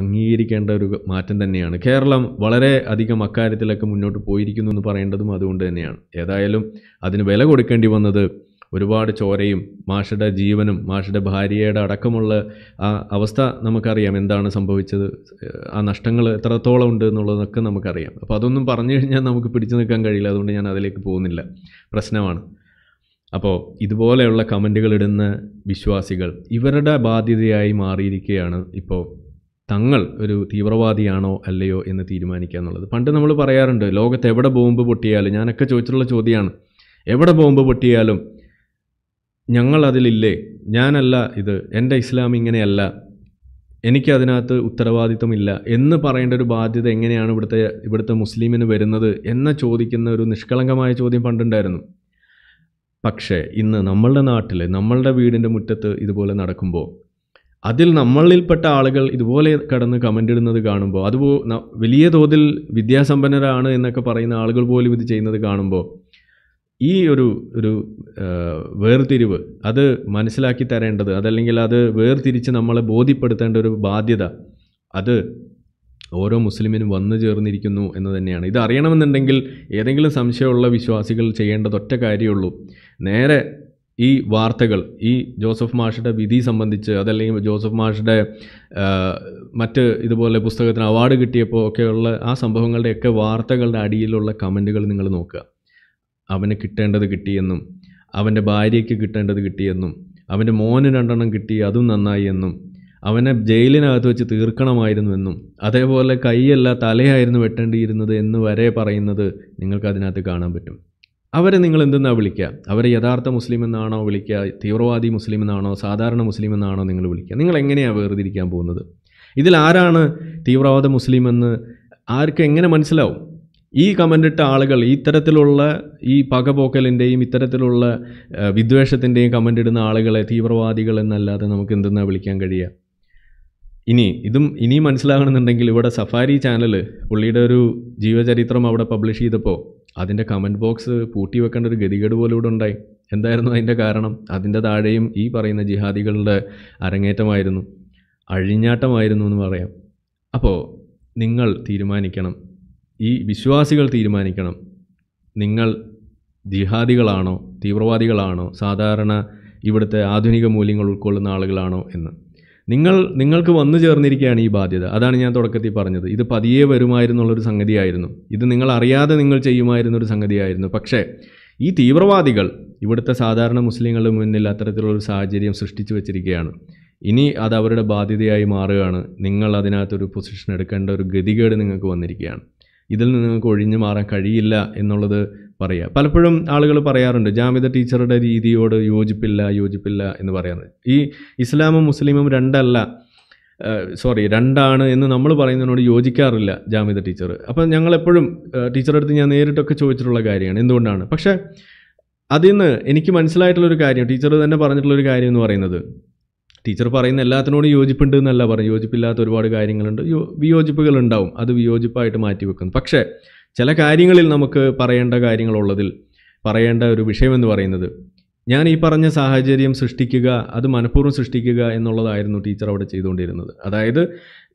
അംഗീകരിക്കേണ്ട ഒരു മാറ്റം തന്നെയാണ് കേരളം വളരെ അധികം അക്കാര്യത്തിലൊക്കെ മുന്നോട്ട് പോയിരിക്കുന്നു എന്ന് പറയേണ്ടതും അതുകൊണ്ട് തന്നെയാണ് ഏതായാലും അതിന് വില കൊടുക്കേണ്ടി വന്നത് ഒരുപാട് ചോരയും മാഷയുടെ ജീവനും മാഷയുടെ ഭാര്യയുടെ അടക്കമുള്ള ആ അവസ്ഥ നമുക്കറിയാം എന്താണ് സംഭവിച്ചത് ആ നഷ്ടങ്ങൾ എത്രത്തോളം ഉണ്ട് എന്നുള്ളതൊക്കെ നമുക്കറിയാം അപ്പോൾ അതൊന്നും പറഞ്ഞു കഴിഞ്ഞാൽ നമുക്ക് പിടിച്ചു നിൽക്കാൻ കഴിയില്ല അതുകൊണ്ട് ഞാൻ അതിലേക്ക് പോകുന്നില്ല പ്രശ്നമാണ് അപ്പോൾ ഇതുപോലെയുള്ള കമൻറ്റുകൾ ഇടുന്ന വിശ്വാസികൾ ഇവരുടെ ബാധ്യതയായി മാറിയിരിക്കുകയാണ് ഇപ്പോൾ തങ്ങൾ ഒരു തീവ്രവാദിയാണോ അല്ലയോ എന്ന് തീരുമാനിക്കുക എന്നുള്ളത് പണ്ട് നമ്മൾ പറയാറുണ്ട് ലോകത്ത് എവിടെ ബോംബ് പൊട്ടിയാലും ഞാനൊക്കെ ചോദിച്ചിട്ടുള്ള ചോദ്യമാണ് എവിടെ ബോംബ് പൊട്ടിയാലും ഞങ്ങൾ അതിലില്ലേ ഞാനല്ല ഇത് എൻ്റെ ഇസ്ലാം ഇങ്ങനെയല്ല എനിക്കതിനകത്ത് ഉത്തരവാദിത്വമില്ല എന്ന് പറയേണ്ട ഒരു ബാധ്യത എങ്ങനെയാണ് ഇവിടുത്തെ ഇവിടുത്തെ മുസ്ലിമിന് വരുന്നത് എന്ന് ചോദിക്കുന്ന ഒരു നിഷ്കളങ്കമായ ചോദ്യം പണ്ടുണ്ടായിരുന്നു പക്ഷേ ഇന്ന് നമ്മളുടെ നാട്ടിൽ നമ്മളുടെ വീടിൻ്റെ മുറ്റത്ത് ഇതുപോലെ നടക്കുമ്പോൾ അതിൽ നമ്മളിൽപ്പെട്ട ആളുകൾ ഇതുപോലെ കടന്ന് കമൻ്റ് ഇടുന്നത് കാണുമ്പോൾ അത് വലിയ തോതിൽ വിദ്യാസമ്പന്നരാണ് എന്നൊക്കെ പറയുന്ന ആളുകൾ പോലും ഇത് ചെയ്യുന്നത് കാണുമ്പോൾ ഈ ഒരു ഒരു വേർതിരിവ് അത് മനസ്സിലാക്കി തരേണ്ടത് അതല്ലെങ്കിൽ അത് വേർതിരിച്ച് നമ്മളെ ബോധ്യപ്പെടുത്തേണ്ട ഒരു ബാധ്യത അത് ഓരോ മുസ്ലിമിനും വന്നു ചേർന്നിരിക്കുന്നു എന്ന് തന്നെയാണ് ഇത് അറിയണമെന്നുണ്ടെങ്കിൽ ഏതെങ്കിലും സംശയമുള്ള വിശ്വാസികൾ ചെയ്യേണ്ടതൊറ്റ കാര്യമുള്ളൂ നേരെ ഈ വാർത്തകൾ ഈ ജോസഫ് മാഷിൻ്റെ വിധി സംബന്ധിച്ച് അതല്ലെങ്കിൽ ജോസഫ് മാഷിൻ്റെ മറ്റ് ഇതുപോലെ പുസ്തകത്തിന് അവാർഡ് കിട്ടിയപ്പോൾ ഒക്കെയുള്ള ആ സംഭവങ്ങളുടെയൊക്കെ വാർത്തകളുടെ അടിയിലുള്ള കമൻറ്റുകൾ നിങ്ങൾ നോക്കുക അവന് കിട്ടേണ്ടത് കിട്ടിയെന്നും അവൻ്റെ ഭാര്യയ്ക്ക് കിട്ടേണ്ടത് കിട്ടിയെന്നും അവൻ്റെ മോന് രണ്ടെണ്ണം കിട്ടി അതും നന്നായി എന്നും അവനെ ജയിലിനകത്ത് വെച്ച് തീർക്കണമായിരുന്നുവെന്നും അതേപോലെ കൈയല്ല തലയായിരുന്നു വെട്ടേണ്ടിയിരുന്നത് എന്ന് വരെ പറയുന്നത് നിങ്ങൾക്ക് അതിനകത്ത് കാണാൻ പറ്റും അവരെ നിങ്ങൾ എന്തെന്നാണ് വിളിക്കുക അവരെ യഥാർത്ഥ മുസ്ലിം എന്നാണോ വിളിക്കുക തീവ്രവാദി മുസ്ലിം എന്നാണോ സാധാരണ മുസ്ലിം എന്നാണോ നിങ്ങൾ വിളിക്കുക നിങ്ങൾ എങ്ങനെയാണ് വേർതിരിക്കാൻ പോകുന്നത് ഇതിൽ ആരാണ് തീവ്രവാദ മുസ്ലിം എന്ന് ആർക്ക് എങ്ങനെ മനസ്സിലാവും ഈ കമൻ്റിട്ട ആളുകൾ ഇത്തരത്തിലുള്ള ഈ പകപോക്കലിൻ്റെയും ഇത്തരത്തിലുള്ള വിദ്വേഷത്തിൻ്റെയും കമൻ്റ് ഇടുന്ന ആളുകളെ തീവ്രവാദികൾ എന്നല്ലാതെ നമുക്ക് എന്തെന്നാ വിളിക്കാൻ കഴിയുക ഇനി ഇതും ഇനി മനസ്സിലാകണമെന്നുണ്ടെങ്കിൽ ഇവിടെ സഫാരി ചാനൽ പുള്ളിയുടെ ഒരു ജീവചരിത്രം അവിടെ പബ്ലിഷ് ചെയ്തപ്പോൾ അതിൻ്റെ കമൻറ്റ് ബോക്സ് പൂട്ടി വെക്കേണ്ട ഒരു ഗതികേട് പോലും ഇവിടെ ഉണ്ടായി എന്തായിരുന്നു അതിൻ്റെ കാരണം അതിൻ്റെ താഴെയും ഈ പറയുന്ന ജിഹാദികളുടെ അരങ്ങേറ്റമായിരുന്നു അഴിഞ്ഞാട്ടമായിരുന്നു എന്ന് പറയാം അപ്പോൾ നിങ്ങൾ തീരുമാനിക്കണം ഈ വിശ്വാസികൾ തീരുമാനിക്കണം നിങ്ങൾ ജിഹാദികളാണോ തീവ്രവാദികളാണോ സാധാരണ ഇവിടുത്തെ ആധുനിക മൂല്യങ്ങൾ ഉൾക്കൊള്ളുന്ന ആളുകളാണോ എന്ന് നിങ്ങൾ നിങ്ങൾക്ക് വന്നു ചേർന്നിരിക്കുകയാണ് ഈ ബാധ്യത അതാണ് ഞാൻ തുടക്കത്തിൽ പറഞ്ഞത് ഇത് പതിയെ വരുമായിരുന്നുള്ളൊരു സംഗതിയായിരുന്നു ഇത് നിങ്ങൾ അറിയാതെ നിങ്ങൾ ചെയ്യുമായിരുന്നൊരു സംഗതിയായിരുന്നു പക്ഷേ ഈ തീവ്രവാദികൾ ഇവിടുത്തെ സാധാരണ മുസ്ലിങ്ങളുടെ മുന്നിൽ അത്തരത്തിലുള്ളൊരു സാഹചര്യം സൃഷ്ടിച്ചു വെച്ചിരിക്കുകയാണ് ഇനി അത് അവരുടെ ബാധ്യതയായി മാറുകയാണ് നിങ്ങൾ അതിനകത്തൊരു പൊസിഷൻ എടുക്കേണ്ട ഒരു ഗതികേട് നിങ്ങൾക്ക് വന്നിരിക്കുകയാണ് ഇതിൽ നിന്ന് നിങ്ങൾക്ക് ഒഴിഞ്ഞു മാറാൻ കഴിയില്ല എന്നുള്ളത് പറയുക പലപ്പോഴും ആളുകൾ പറയാറുണ്ട് ജാമിത ടീച്ചറുടെ രീതിയോട് യോജിപ്പില്ല യോജിപ്പില്ല എന്ന് പറയാറുണ്ട് ഈ ഇസ്ലാമും മുസ്ലിമും രണ്ടല്ല സോറി രണ്ടാണ് എന്ന് നമ്മൾ പറയുന്നതിനോട് യോജിക്കാറില്ല ജാമിത ടീച്ചർ അപ്പം ഞങ്ങളെപ്പോഴും ടീച്ചറുടെ അടുത്ത് ഞാൻ നേരിട്ടൊക്കെ ചോദിച്ചിട്ടുള്ള കാര്യമാണ് എന്തുകൊണ്ടാണ് പക്ഷേ അതിൽ നിന്ന് എനിക്ക് മനസ്സിലായിട്ടുള്ളൊരു കാര്യം ടീച്ചർ തന്നെ പറഞ്ഞിട്ടുള്ളൊരു കാര്യം എന്ന് പറയുന്നത് ടീച്ചർ പറയുന്ന എല്ലാത്തിനോടും യോജിപ്പുണ്ട് എന്നല്ല പറഞ്ഞു യോജിപ്പില്ലാത്ത ഒരുപാട് കാര്യങ്ങളുണ്ട് വിയോജിപ്പുകൾ ഉണ്ടാവും അത് വിയോജിപ്പായിട്ട് മാറ്റി വെക്കുന്നു പക്ഷേ ചില കാര്യങ്ങളിൽ നമുക്ക് പറയേണ്ട കാര്യങ്ങളുള്ളതിൽ പറയേണ്ട ഒരു വിഷയമെന്ന് പറയുന്നത് ഞാൻ ഈ പറഞ്ഞ സാഹചര്യം സൃഷ്ടിക്കുക അത് മനഃപൂർവ്വം സൃഷ്ടിക്കുക എന്നുള്ളതായിരുന്നു ടീച്ചർ അവിടെ ചെയ്തുകൊണ്ടിരുന്നത് അതായത്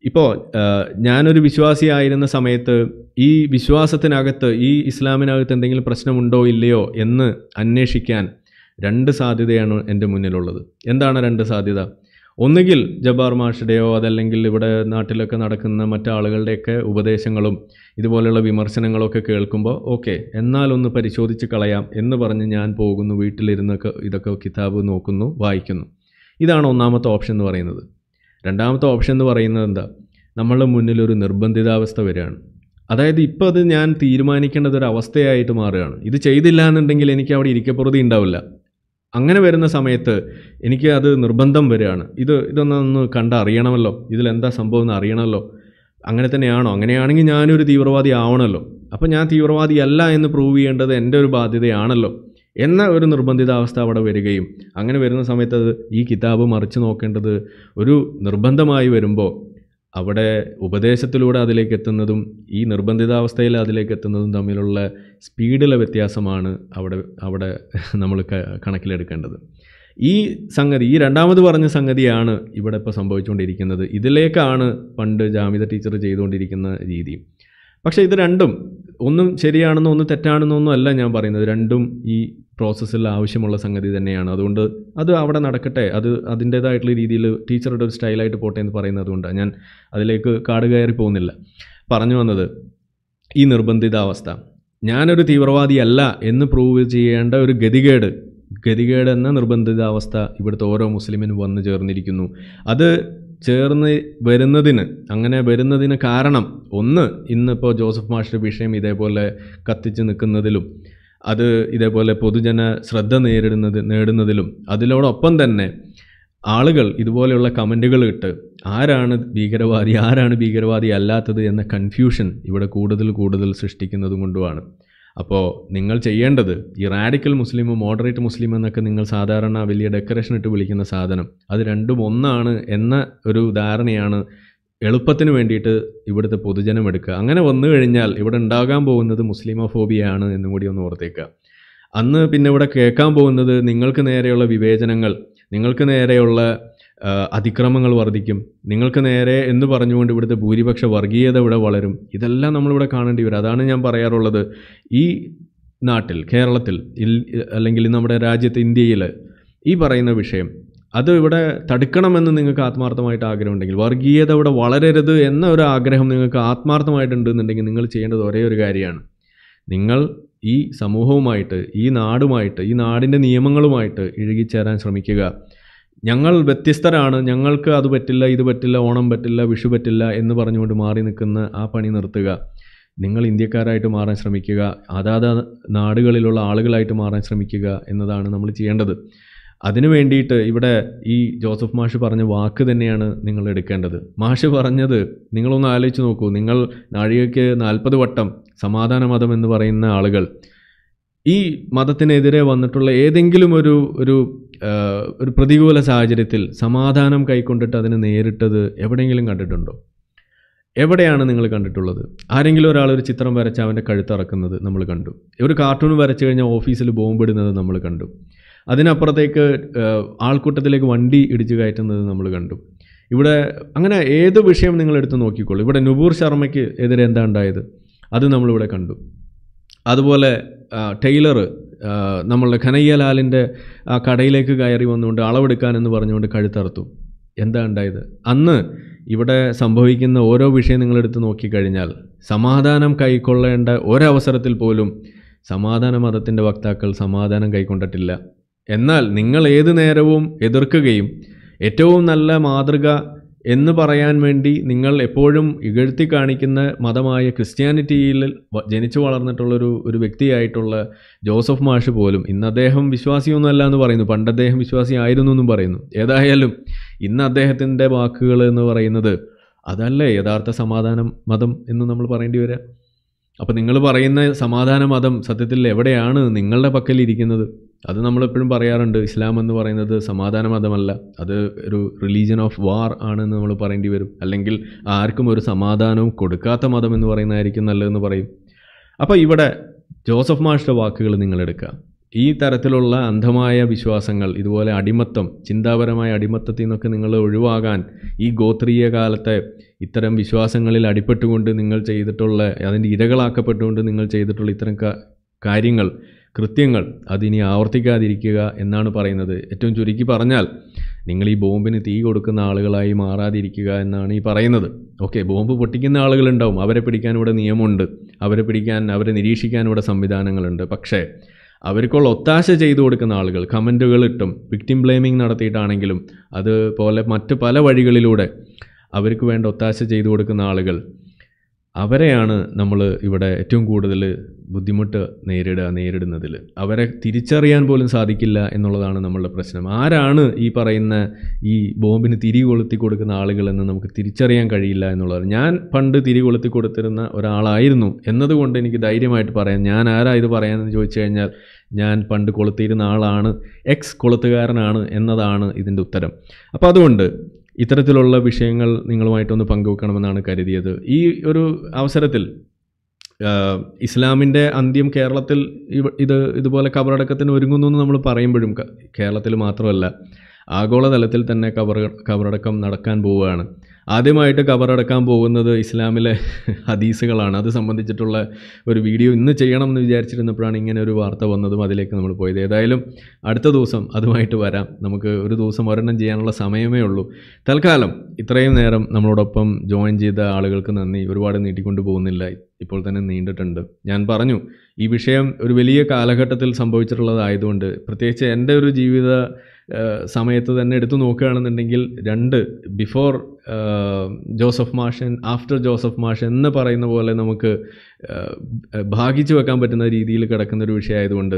ഇപ്പോൾ ഞാനൊരു വിശ്വാസിയായിരുന്ന സമയത്ത് ഈ വിശ്വാസത്തിനകത്ത് ഈ ഇസ്ലാമിനകത്ത് എന്തെങ്കിലും പ്രശ്നമുണ്ടോ ഇല്ലയോ എന്ന് അന്വേഷിക്കാൻ രണ്ട് സാധ്യതയാണ് എൻ്റെ മുന്നിലുള്ളത് എന്താണ് രണ്ട് സാധ്യത ഒന്നുകിൽ ജബ്ബാർ മാഷുടെയോ അതല്ലെങ്കിൽ ഇവിടെ നാട്ടിലൊക്കെ നടക്കുന്ന മറ്റാളുകളുടെയൊക്കെ ഉപദേശങ്ങളും ഇതുപോലെയുള്ള വിമർശനങ്ങളൊക്കെ കേൾക്കുമ്പോൾ ഓക്കെ എന്നാലൊന്ന് പരിശോധിച്ച് കളയാം എന്ന് പറഞ്ഞ് ഞാൻ പോകുന്നു വീട്ടിലിരുന്നൊക്കെ ഇതൊക്കെ കിതാബ് നോക്കുന്നു വായിക്കുന്നു ഇതാണ് ഒന്നാമത്തെ ഓപ്ഷൻ എന്ന് പറയുന്നത് രണ്ടാമത്തെ ഓപ്ഷൻ എന്ന് പറയുന്നത് എന്താ നമ്മളുടെ മുന്നിൽ ഒരു നിർബന്ധിതാവസ്ഥ വരികയാണ് അതായത് ഇപ്പോൾ അത് ഞാൻ തീരുമാനിക്കേണ്ടത് ഒരു അവസ്ഥയായിട്ട് മാറുകയാണ് ഇത് ചെയ്തില്ല എന്നുണ്ടെങ്കിൽ എനിക്ക് അവിടെ ഇരിക്കപ്പുറതി ഉണ്ടാവില്ല അങ്ങനെ വരുന്ന സമയത്ത് എനിക്ക് അത് നിർബന്ധം വരികയാണ് ഇത് ഇതൊന്നൊന്ന് കണ്ടറിയണമല്ലോ ഇതിലെന്താ സംഭവം എന്ന് അറിയണമല്ലോ അങ്ങനെ തന്നെയാണോ അങ്ങനെയാണെങ്കിൽ ഞാനൊരു തീവ്രവാദി ആവണമല്ലോ അപ്പോൾ ഞാൻ തീവ്രവാദി അല്ല എന്ന് പ്രൂവ് ചെയ്യേണ്ടത് എൻ്റെ ഒരു ബാധ്യതയാണല്ലോ എന്ന ഒരു നിർബന്ധിതാവസ്ഥ അവിടെ വരികയും അങ്ങനെ വരുന്ന സമയത്ത് അത് ഈ കിതാബ് മറിച്ച് നോക്കേണ്ടത് ഒരു നിർബന്ധമായി വരുമ്പോൾ അവിടെ ഉപദേശത്തിലൂടെ അതിലേക്ക് എത്തുന്നതും ഈ നിർബന്ധിതാവസ്ഥയിൽ അതിലേക്ക് എത്തുന്നതും തമ്മിലുള്ള സ്പീഡിലെ വ്യത്യാസമാണ് അവിടെ അവിടെ നമ്മൾ കണക്കിലെടുക്കേണ്ടത് ഈ സംഗതി ഈ രണ്ടാമത് പറഞ്ഞ സംഗതിയാണ് ഇവിടെ ഇപ്പോൾ സംഭവിച്ചുകൊണ്ടിരിക്കുന്നത് ഇതിലേക്കാണ് പണ്ട് ജാമിത ടീച്ചർ ചെയ്തുകൊണ്ടിരിക്കുന്ന രീതി പക്ഷേ ഇത് രണ്ടും ഒന്നും ശരിയാണെന്നോ ഒന്നും തെറ്റാണെന്നോ ഒന്നും അല്ല ഞാൻ പറയുന്നത് രണ്ടും ഈ പ്രോസസ്സിൽ ആവശ്യമുള്ള സംഗതി തന്നെയാണ് അതുകൊണ്ട് അത് അവിടെ നടക്കട്ടെ അത് അതിൻ്റേതായിട്ടുള്ള രീതിയിൽ ടീച്ചറുടെ ഒരു സ്റ്റൈലായിട്ട് പോട്ടെ എന്ന് പറയുന്നത് കൊണ്ടാണ് ഞാൻ അതിലേക്ക് കാട് കയറി പോകുന്നില്ല പറഞ്ഞു വന്നത് ഈ നിർബന്ധിത അവസ്ഥ ഞാനൊരു തീവ്രവാദിയല്ല എന്ന് പ്രൂവ് ചെയ്യേണ്ട ഒരു ഗതികേട് ഗതികേട് എന്ന നിർബന്ധിതാവസ്ഥ ഇവിടുത്തെ ഓരോ മുസ്ലിമിനും വന്നു ചേർന്നിരിക്കുന്നു അത് ചേർന്ന് വരുന്നതിന് അങ്ങനെ വരുന്നതിന് കാരണം ഒന്ന് ഇന്നിപ്പോൾ ജോസഫ് മാഷ്ടർ വിഷയം ഇതേപോലെ കത്തിച്ച് നിൽക്കുന്നതിലും അത് ഇതേപോലെ പൊതുജന ശ്രദ്ധ നേരിടുന്നത് നേടുന്നതിലും അതിലോടൊപ്പം തന്നെ ആളുകൾ ഇതുപോലെയുള്ള കമൻറ്റുകൾ ഇട്ട് ആരാണ് ഭീകരവാദി ആരാണ് ഭീകരവാദി അല്ലാത്തത് എന്ന കൺഫ്യൂഷൻ ഇവിടെ കൂടുതൽ കൂടുതൽ സൃഷ്ടിക്കുന്നതും കൊണ്ടുമാണ് അപ്പോൾ നിങ്ങൾ ചെയ്യേണ്ടത് ഈ റാഡിക്കൽ മുസ്ലിം മോഡറേറ്റ് മുസ്ലിം എന്നൊക്കെ നിങ്ങൾ സാധാരണ വലിയ ഡെക്കറേഷൻ ഇട്ട് വിളിക്കുന്ന സാധനം അത് രണ്ടും ഒന്നാണ് എന്ന ഒരു ധാരണയാണ് എളുപ്പത്തിന് വേണ്ടിയിട്ട് ഇവിടുത്തെ പൊതുജനം എടുക്കുക അങ്ങനെ വന്നു കഴിഞ്ഞാൽ ഇവിടെ ഉണ്ടാകാൻ പോകുന്നത് മുസ്ലിമോഫോബിയാണ് എന്നും കൂടി ഒന്ന് ഓർത്തേക്കുക അന്ന് പിന്നെ ഇവിടെ കേൾക്കാൻ പോകുന്നത് നിങ്ങൾക്ക് നേരെയുള്ള വിവേചനങ്ങൾ നിങ്ങൾക്ക് നേരെയുള്ള അതിക്രമങ്ങൾ വർദ്ധിക്കും നിങ്ങൾക്ക് നേരെ എന്ന് പറഞ്ഞുകൊണ്ട് ഇവിടുത്തെ ഭൂരിപക്ഷ വർഗീയത ഇവിടെ വളരും ഇതെല്ലാം നമ്മളിവിടെ കാണേണ്ടി വരും അതാണ് ഞാൻ പറയാറുള്ളത് ഈ നാട്ടിൽ കേരളത്തിൽ അല്ലെങ്കിൽ നമ്മുടെ രാജ്യത്ത് ഇന്ത്യയിൽ ഈ പറയുന്ന വിഷയം അത് ഇവിടെ തടുക്കണമെന്ന് നിങ്ങൾക്ക് ആത്മാർത്ഥമായിട്ട് ആഗ്രഹമുണ്ടെങ്കിൽ വർഗീയത ഇവിടെ വളരരുത് എന്ന ഒരു ആഗ്രഹം നിങ്ങൾക്ക് ആത്മാർത്ഥമായിട്ടുണ്ടെന്നുണ്ടെങ്കിൽ നിങ്ങൾ ചെയ്യേണ്ടത് ഒരേ ഒരു കാര്യമാണ് നിങ്ങൾ ഈ സമൂഹവുമായിട്ട് ഈ നാടുമായിട്ട് ഈ നാടിൻ്റെ നിയമങ്ങളുമായിട്ട് ഇഴുകിച്ചേരാൻ ശ്രമിക്കുക ഞങ്ങൾ വ്യത്യസ്തരാണ് ഞങ്ങൾക്ക് അത് പറ്റില്ല ഇത് പറ്റില്ല ഓണം പറ്റില്ല വിഷു പറ്റില്ല എന്ന് പറഞ്ഞുകൊണ്ട് മാറി നിൽക്കുന്ന ആ പണി നിർത്തുക നിങ്ങൾ ഇന്ത്യക്കാരായിട്ട് മാറാൻ ശ്രമിക്കുക അതാത് നാടുകളിലുള്ള ആളുകളായിട്ട് മാറാൻ ശ്രമിക്കുക എന്നതാണ് നമ്മൾ ചെയ്യേണ്ടത് അതിനു വേണ്ടിയിട്ട് ഇവിടെ ഈ ജോസഫ് മാഷ് പറഞ്ഞ വാക്ക് തന്നെയാണ് നിങ്ങൾ എടുക്കേണ്ടത് മാഷ് പറഞ്ഞത് നിങ്ങളൊന്ന് ആലോചിച്ച് നോക്കൂ നിങ്ങൾ നാഴികയ്ക്ക് നാൽപ്പത് വട്ടം സമാധാന മതം എന്ന് പറയുന്ന ആളുകൾ ഈ മതത്തിനെതിരെ വന്നിട്ടുള്ള ഏതെങ്കിലും ഒരു ഒരു ഒരു പ്രതികൂല സാഹചര്യത്തിൽ സമാധാനം കൈക്കൊണ്ടിട്ട് അതിനെ നേരിട്ടത് എവിടെയെങ്കിലും കണ്ടിട്ടുണ്ടോ എവിടെയാണ് നിങ്ങൾ കണ്ടിട്ടുള്ളത് ആരെങ്കിലും ഒരാൾ ഒരു ചിത്രം വരച്ച് അവൻ്റെ കഴുത്തിറക്കുന്നത് നമ്മൾ കണ്ടു ഒരു കാർട്ടൂൺ വരച്ചു കഴിഞ്ഞാൽ ഓഫീസിൽ ബോംബിടുന്നത് നമ്മൾ കണ്ടു അതിനപ്പുറത്തേക്ക് ആൾക്കൂട്ടത്തിലേക്ക് വണ്ടി ഇടിച്ചു കയറ്റുന്നത് നമ്മൾ കണ്ടു ഇവിടെ അങ്ങനെ ഏത് വിഷയം നിങ്ങൾ എടുത്ത് നോക്കിക്കോളൂ ഇവിടെ നുപൂർ ശർമ്മയ്ക്ക് എതിരെ എന്താ ഉണ്ടായത് അത് നമ്മളിവിടെ കണ്ടു അതുപോലെ ടൈലർ നമ്മളുടെ ഖനയ്യലാലിൻ്റെ ആ കടയിലേക്ക് കയറി വന്നുകൊണ്ട് അളവെടുക്കാനെന്ന് പറഞ്ഞുകൊണ്ട് കഴുത്തറുത്തു എന്താ ഉണ്ടായത് അന്ന് ഇവിടെ സംഭവിക്കുന്ന ഓരോ വിഷയം നിങ്ങളെടുത്ത് നോക്കിക്കഴിഞ്ഞാൽ സമാധാനം കൈക്കൊള്ളേണ്ട ഒരവസരത്തിൽ പോലും സമാധാന മതത്തിൻ്റെ വക്താക്കൾ സമാധാനം കൈക്കൊണ്ടിട്ടില്ല എന്നാൽ നിങ്ങൾ ഏത് നേരവും എതിർക്കുകയും ഏറ്റവും നല്ല മാതൃക എന്ന് പറയാൻ വേണ്ടി നിങ്ങൾ എപ്പോഴും ഇകഴ്ത്തി കാണിക്കുന്ന മതമായ ക്രിസ്ത്യാനിറ്റിയിൽ ജനിച്ചു വളർന്നിട്ടുള്ളൊരു ഒരു വ്യക്തിയായിട്ടുള്ള ജോസഫ് മാഷ് പോലും ഇന്ന് അദ്ദേഹം വിശ്വാസിയൊന്നുമല്ല എന്ന് പറയുന്നു പണ്ട് അദ്ദേഹം വിശ്വാസി ആയിരുന്നു എന്നും പറയുന്നു ഏതായാലും ഇന്ന് അദ്ദേഹത്തിൻ്റെ വാക്കുകൾ എന്ന് പറയുന്നത് അതല്ലേ യഥാർത്ഥ സമാധാനം മതം എന്ന് നമ്മൾ പറയേണ്ടി വരാം അപ്പോൾ നിങ്ങൾ പറയുന്ന സമാധാന മതം സത്യത്തിൽ എവിടെയാണ് നിങ്ങളുടെ പക്കലിരിക്കുന്നത് അത് നമ്മളെപ്പോഴും പറയാറുണ്ട് ഇസ്ലാം എന്ന് പറയുന്നത് സമാധാന മതമല്ല അത് ഒരു റിലീജിയൻ ഓഫ് വാർ ആണെന്ന് നമ്മൾ പറയേണ്ടി വരും അല്ലെങ്കിൽ ആർക്കും ഒരു സമാധാനവും കൊടുക്കാത്ത മതം എന്ന് പറയുന്നതായിരിക്കും നല്ലതെന്ന് പറയും അപ്പോൾ ഇവിടെ ജോസഫ് മാഷിൻ്റെ വാക്കുകൾ നിങ്ങളെടുക്കുക ഈ തരത്തിലുള്ള അന്ധമായ വിശ്വാസങ്ങൾ ഇതുപോലെ അടിമത്തം ചിന്താപരമായ അടിമത്തത്തിൽ നിന്നൊക്കെ നിങ്ങൾ ഒഴിവാകാൻ ഈ ഗോത്രീയ കാലത്തെ ഇത്തരം വിശ്വാസങ്ങളിൽ അടിപ്പെട്ടുകൊണ്ട് നിങ്ങൾ ചെയ്തിട്ടുള്ള അതിൻ്റെ ഇരകളാക്കപ്പെട്ടുകൊണ്ട് നിങ്ങൾ ചെയ്തിട്ടുള്ള ഇത്തരം കാര്യങ്ങൾ കൃത്യങ്ങൾ അതിനി ആവർത്തിക്കാതിരിക്കുക എന്നാണ് പറയുന്നത് ഏറ്റവും ചുരുക്കി പറഞ്ഞാൽ നിങ്ങൾ ഈ ബോംബിന് തീ കൊടുക്കുന്ന ആളുകളായി മാറാതിരിക്കുക എന്നാണ് ഈ പറയുന്നത് ഓക്കെ ബോംബ് പൊട്ടിക്കുന്ന ആളുകളുണ്ടാവും അവരെ പിടിക്കാൻ ഇവിടെ നിയമമുണ്ട് അവരെ പിടിക്കാൻ അവരെ നിരീക്ഷിക്കാൻ ഇവിടെ സംവിധാനങ്ങളുണ്ട് പക്ഷേ അവർക്കുള്ള ഒത്താശ ചെയ്തു കൊടുക്കുന്ന ആളുകൾ കമൻറ്റുകൾ ഇട്ടും വിക്ടിം ബ്ലെയിമിംഗ് നടത്തിയിട്ടാണെങ്കിലും അതുപോലെ മറ്റ് പല വഴികളിലൂടെ അവർക്ക് വേണ്ട ഒത്താശ ചെയ്തു കൊടുക്കുന്ന ആളുകൾ അവരെയാണ് നമ്മൾ ഇവിടെ ഏറ്റവും കൂടുതൽ ബുദ്ധിമുട്ട് നേരിടുക നേരിടുന്നതിൽ അവരെ തിരിച്ചറിയാൻ പോലും സാധിക്കില്ല എന്നുള്ളതാണ് നമ്മളുടെ പ്രശ്നം ആരാണ് ഈ പറയുന്ന ഈ ബോംബിന് തിരി കൊളുത്തി കൊടുക്കുന്ന ആളുകളെന്ന് നമുക്ക് തിരിച്ചറിയാൻ കഴിയില്ല എന്നുള്ളത് ഞാൻ പണ്ട് തിരി കൊളുത്തി കൊടുത്തിരുന്ന ഒരാളായിരുന്നു എന്നതുകൊണ്ട് എനിക്ക് ധൈര്യമായിട്ട് പറയാം ഞാൻ ആരാ ഇത് പറയാമെന്ന് ചോദിച്ചു കഴിഞ്ഞാൽ ഞാൻ പണ്ട് കൊളുത്തിയിരുന്ന ആളാണ് എക്സ് കൊളുത്തുകാരനാണ് എന്നതാണ് ഇതിൻ്റെ ഉത്തരം അപ്പോൾ അതുകൊണ്ട് ഇത്തരത്തിലുള്ള വിഷയങ്ങൾ നിങ്ങളുമായിട്ടൊന്ന് പങ്കുവെക്കണമെന്നാണ് കരുതിയത് ഈ ഒരു അവസരത്തിൽ ഇസ്ലാമിൻ്റെ അന്ത്യം കേരളത്തിൽ ഇത് ഇതുപോലെ കബറടക്കത്തിന് ഒരുങ്ങുന്നു എന്ന് നമ്മൾ പറയുമ്പോഴും കേരളത്തിൽ മാത്രമല്ല ആഗോളതലത്തിൽ തന്നെ കബർ കബറടക്കം നടക്കാൻ പോവുകയാണ് ആദ്യമായിട്ട് കവറടക്കാൻ പോകുന്നത് ഇസ്ലാമിലെ ഹദീസുകളാണ് അത് സംബന്ധിച്ചിട്ടുള്ള ഒരു വീഡിയോ ഇന്ന് ചെയ്യണം എന്ന് വിചാരിച്ചിരുന്നപ്പോഴാണ് ഇങ്ങനെ ഒരു വാർത്ത വന്നതും അതിലേക്ക് നമ്മൾ പോയത് ഏതായാലും അടുത്ത ദിവസം അതുമായിട്ട് വരാം നമുക്ക് ഒരു ദിവസം ഒരെണ്ണം ചെയ്യാനുള്ള സമയമേ ഉള്ളൂ തൽക്കാലം ഇത്രയും നേരം നമ്മളോടൊപ്പം ജോയിൻ ചെയ്ത ആളുകൾക്ക് നന്ദി ഒരുപാട് നീട്ടിക്കൊണ്ടു പോകുന്നില്ല ഇപ്പോൾ തന്നെ നീണ്ടിട്ടുണ്ട് ഞാൻ പറഞ്ഞു ഈ വിഷയം ഒരു വലിയ കാലഘട്ടത്തിൽ സംഭവിച്ചിട്ടുള്ളതായതുകൊണ്ട് പ്രത്യേകിച്ച് എൻ്റെ ഒരു ജീവിത സമയത്ത് തന്നെ എടുത്തു നോക്കുകയാണെന്നുണ്ടെങ്കിൽ രണ്ട് ബിഫോർ ജോസഫ് മാഷൻ ആഫ്റ്റർ ജോസഫ് മാഷൻ എന്ന് പറയുന്ന പോലെ നമുക്ക് ഭാഗിച്ചു വെക്കാൻ പറ്റുന്ന രീതിയിൽ കിടക്കുന്ന ഒരു വിഷയമായതുകൊണ്ട്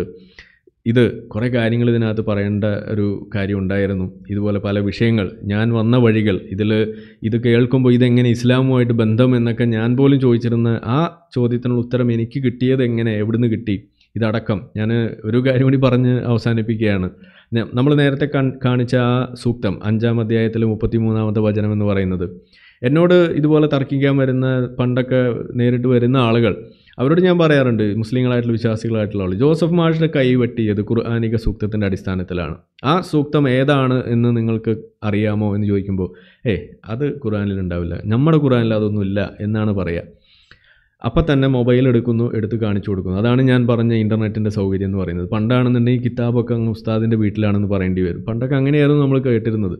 ഇത് കുറേ കാര്യങ്ങൾ ഇതിനകത്ത് പറയേണ്ട ഒരു കാര്യം ഉണ്ടായിരുന്നു ഇതുപോലെ പല വിഷയങ്ങൾ ഞാൻ വന്ന വഴികൾ ഇതിൽ ഇത് കേൾക്കുമ്പോൾ ഇതെങ്ങനെ ഇസ്ലാമുമായിട്ട് ബന്ധം എന്നൊക്കെ ഞാൻ പോലും ചോദിച്ചിരുന്ന ആ ചോദ്യത്തിനുള്ള ഉത്തരം എനിക്ക് കിട്ടിയത് എങ്ങനെ എവിടുന്ന് കിട്ടി ഇതടക്കം ഞാൻ ഒരു കാര്യം കൂടി പറഞ്ഞ് അവസാനിപ്പിക്കുകയാണ് നമ്മൾ നേരത്തെ കാണിച്ച ആ സൂക്തം അഞ്ചാം അധ്യായത്തിലെ മൂന്നാമത്തെ വചനം എന്ന് പറയുന്നത് എന്നോട് ഇതുപോലെ തർക്കിക്കാൻ വരുന്ന പണ്ടൊക്കെ നേരിട്ട് വരുന്ന ആളുകൾ അവരോട് ഞാൻ പറയാറുണ്ട് മുസ്ലിങ്ങളായിട്ടുള്ള വിശ്വാസികളായിട്ടുള്ള ആൾ ജോസഫ് മാഷിൻ്റെ കൈ വെട്ടിയത് ഖുർആാനിക സൂക്തത്തിൻ്റെ അടിസ്ഥാനത്തിലാണ് ആ സൂക്തം ഏതാണ് എന്ന് നിങ്ങൾക്ക് അറിയാമോ എന്ന് ചോദിക്കുമ്പോൾ ഏ അത് ഖുർആാനിൽ ഉണ്ടാവില്ല നമ്മുടെ ഖുർആാനിൽ അതൊന്നുമില്ല എന്നാണ് പറയുക അപ്പം തന്നെ മൊബൈൽ എടുക്കുന്നു എടുത്ത് കാണിച്ചു കൊടുക്കുന്നു അതാണ് ഞാൻ പറഞ്ഞ ഇൻ്റർനെറ്റിൻ്റെ സൗകര്യം എന്ന് പറയുന്നത് പണ്ടാണെന്നുണ്ടെങ്കിൽ കിതാബൊക്കെ അങ്ങ് ഉസ്താദിൻ്റെ വീട്ടിലാണെന്ന് പറയേണ്ടി വരും പണ്ടൊക്കെ അങ്ങനെയായിരുന്നു നമ്മൾ കേട്ടിരുന്നത്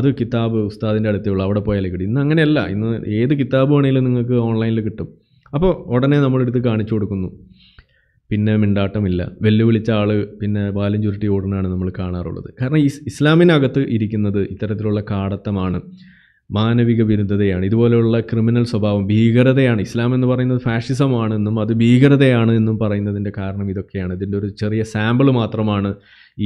അത് കിതാബ് ഉസ്താദിൻ്റെ അടുത്തേ ഉള്ളൂ അവിടെ പോയാലേ കിട്ടും ഇന്ന് അങ്ങനെയല്ല ഇന്ന് ഏത് കിതാബ് വേണമെങ്കിലും നിങ്ങൾക്ക് ഓൺലൈനിൽ കിട്ടും അപ്പോൾ ഉടനെ നമ്മളെടുത്ത് കാണിച്ചു കൊടുക്കുന്നു പിന്നെ മിണ്ടാട്ടമില്ല വെല്ലുവിളിച്ച ആൾ പിന്നെ ബാലും ചുരുട്ടി ഓടുന്നതാണ് നമ്മൾ കാണാറുള്ളത് കാരണം ഇസ് ഇസ്ലാമിനകത്ത് ഇരിക്കുന്നത് ഇത്തരത്തിലുള്ള കാടത്തമാണ് മാനവിക വിരുദ്ധതയാണ് ഇതുപോലെയുള്ള ക്രിമിനൽ സ്വഭാവം ഭീകരതയാണ് ഇസ്ലാം എന്ന് പറയുന്നത് ഫാഷിസമാണെന്നും അത് ഭീകരതയാണ് എന്നും പറയുന്നതിൻ്റെ കാരണം ഇതൊക്കെയാണ് ഇതിൻ്റെ ഒരു ചെറിയ സാമ്പിൾ മാത്രമാണ്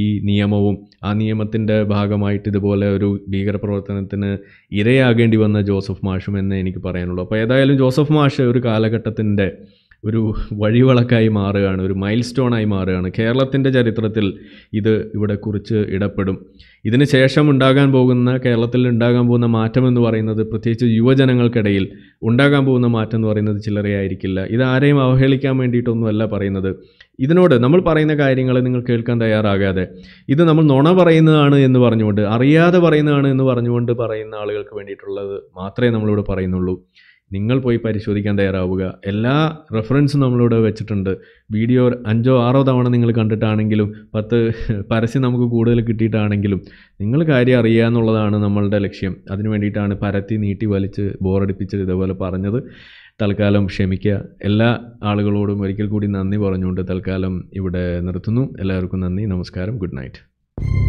ഈ നിയമവും ആ നിയമത്തിൻ്റെ ഭാഗമായിട്ട് ഇതുപോലെ ഒരു ഭീകരപ്രവർത്തനത്തിന് ഇരയാകേണ്ടി വന്ന ജോസഫ് മാഷും എന്ന് എനിക്ക് പറയാനുള്ളൂ അപ്പോൾ ഏതായാലും ജോസഫ് മാഷ് ഒരു കാലഘട്ടത്തിൻ്റെ ഒരു വഴിവിളക്കായി മാറുകയാണ് ഒരു മൈൽ സ്റ്റോണായി മാറുകയാണ് കേരളത്തിൻ്റെ ചരിത്രത്തിൽ ഇത് ഇവിടെ കുറിച്ച് ഇടപെടും ഇതിന് ശേഷം ഉണ്ടാകാൻ പോകുന്ന കേരളത്തിൽ ഉണ്ടാകാൻ പോകുന്ന മാറ്റം എന്ന് പറയുന്നത് പ്രത്യേകിച്ച് യുവജനങ്ങൾക്കിടയിൽ ഉണ്ടാകാൻ പോകുന്ന മാറ്റം എന്ന് പറയുന്നത് ചില്ലറയായിരിക്കില്ല ഇത് ആരെയും അവഹേളിക്കാൻ വേണ്ടിയിട്ടൊന്നുമല്ല പറയുന്നത് ഇതിനോട് നമ്മൾ പറയുന്ന കാര്യങ്ങൾ നിങ്ങൾ കേൾക്കാൻ തയ്യാറാകാതെ ഇത് നമ്മൾ നുണ പറയുന്നതാണ് എന്ന് പറഞ്ഞുകൊണ്ട് അറിയാതെ പറയുന്നതാണ് എന്ന് പറഞ്ഞുകൊണ്ട് പറയുന്ന ആളുകൾക്ക് വേണ്ടിയിട്ടുള്ളത് മാത്രമേ നമ്മളിവിടെ പറയുന്നുള്ളൂ നിങ്ങൾ പോയി പരിശോധിക്കാൻ തയ്യാറാവുക എല്ലാ റെഫറൻസും നമ്മളിവിടെ വെച്ചിട്ടുണ്ട് വീഡിയോ അഞ്ചോ ആറോ തവണ നിങ്ങൾ കണ്ടിട്ടാണെങ്കിലും പത്ത് പരസ്യം നമുക്ക് കൂടുതൽ കിട്ടിയിട്ടാണെങ്കിലും നിങ്ങൾ കാര്യം അറിയുക എന്നുള്ളതാണ് നമ്മളുടെ ലക്ഷ്യം അതിനു വേണ്ടിയിട്ടാണ് പരത്തി നീട്ടി വലിച്ച് ബോറടിപ്പിച്ച് ഇതേപോലെ പറഞ്ഞത് തൽക്കാലം ക്ഷമിക്കുക എല്ലാ ആളുകളോടും ഒരിക്കൽ കൂടി നന്ദി പറഞ്ഞുകൊണ്ട് തൽക്കാലം ഇവിടെ നിർത്തുന്നു എല്ലാവർക്കും നന്ദി നമസ്കാരം ഗുഡ് നൈറ്റ്